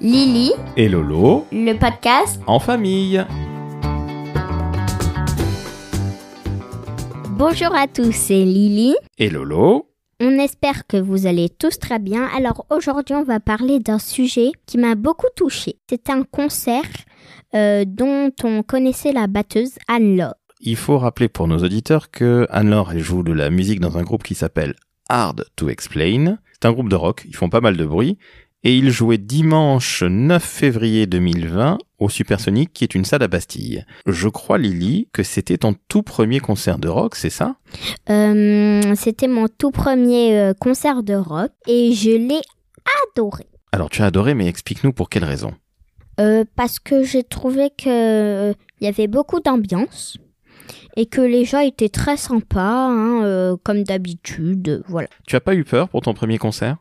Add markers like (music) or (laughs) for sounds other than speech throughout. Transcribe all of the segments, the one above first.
Lily et Lolo, le podcast en famille. Bonjour à tous, c'est Lily et Lolo. On espère que vous allez tous très bien. Alors aujourd'hui, on va parler d'un sujet qui m'a beaucoup touchée. C'est un concert euh, dont on connaissait la batteuse Anne-Laure. Il faut rappeler pour nos auditeurs que Anne-Laure joue de la musique dans un groupe qui s'appelle Hard to Explain. C'est un groupe de rock, ils font pas mal de bruit, et il jouait dimanche 9 février 2020 au Supersonic qui est une salle à Bastille. Je crois Lily que c'était ton tout premier concert de rock, c'est ça euh, C'était mon tout premier euh, concert de rock et je l'ai adoré. Alors tu as adoré mais explique-nous pour quelle raison euh, Parce que j'ai trouvé qu'il y avait beaucoup d'ambiance et que les gens étaient très sympas hein, comme d'habitude, voilà. Tu as pas eu peur pour ton premier concert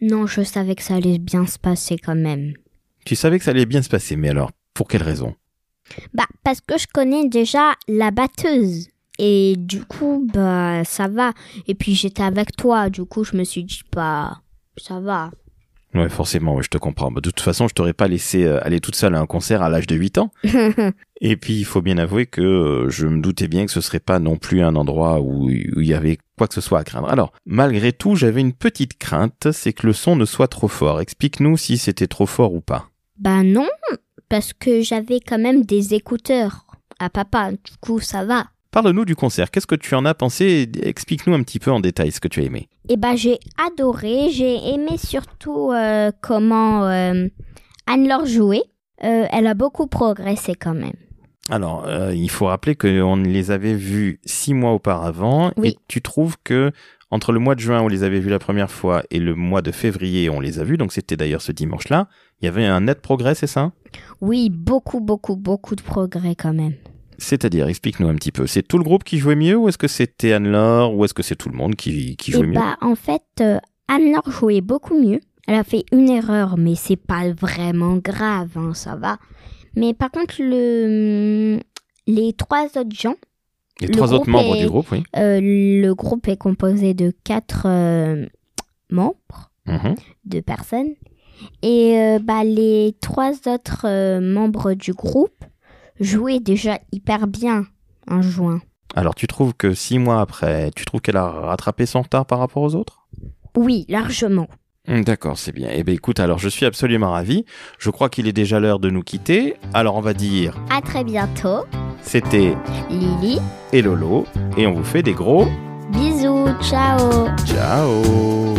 non, je savais que ça allait bien se passer quand même. Tu savais que ça allait bien se passer, mais alors, pour quelle raison Bah, parce que je connais déjà la batteuse. Et du coup, bah, ça va. Et puis j'étais avec toi, du coup, je me suis dit, bah, ça va. Ouais, forcément, ouais, je te comprends. Bah, de toute façon, je t'aurais pas laissé euh, aller toute seule à un concert à l'âge de 8 ans. (laughs) et puis, il faut bien avouer que euh, je me doutais bien que ce serait pas non plus un endroit où il y avait quoi que ce soit à craindre. Alors, malgré tout, j'avais une petite crainte, c'est que le son ne soit trop fort. Explique-nous si c'était trop fort ou pas. Bah non, parce que j'avais quand même des écouteurs à papa, du coup ça va. Parle-nous du concert. Qu'est-ce que tu en as pensé Explique-nous un petit peu en détail ce que tu as aimé. Eh ben, j'ai adoré. J'ai aimé surtout euh, comment euh, Anne-Laure jouait. Euh, elle a beaucoup progressé quand même. Alors, il faut rappeler qu'on les avait vus six mois auparavant. Et tu trouves que entre le mois de juin, on les avait vus la première fois, et le mois de février, on les a vus. Donc, c'était d'ailleurs ce dimanche-là. Il y avait un net progrès, c'est ça Oui, beaucoup, beaucoup, beaucoup de progrès quand même. C'est-à-dire, explique-nous un petit peu. C'est tout le groupe qui jouait mieux ou est-ce que c'était Anne-Laure ou est-ce que c'est tout le monde qui, eh jouait mieux bah, En fait, euh, Anne-Laure jouait beaucoup mieux. Elle a fait une erreur, mais c'est pas vraiment grave, hein, ça va. Mais par contre, hum, les trois autres gens. Les trois autres membres du groupe, oui. Euh, le groupe est composé de quatre euh, membres, mm-hmm. deux de personnes. Et bah, les trois autres membres du groupe Jouer, déjà hyper bien en juin. Alors tu trouves que six mois après, tu trouves qu'elle a rattrapé son retard par rapport aux autres Oui, largement. Hmm, d'accord, c'est bien. Eh bien écoute, alors je suis absolument ravi. Je crois qu'il est déjà l'heure de nous quitter. Alors on va dire... À très bientôt. C'était Lily et Lolo. Et on vous fait des gros... Bisous, ciao Ciao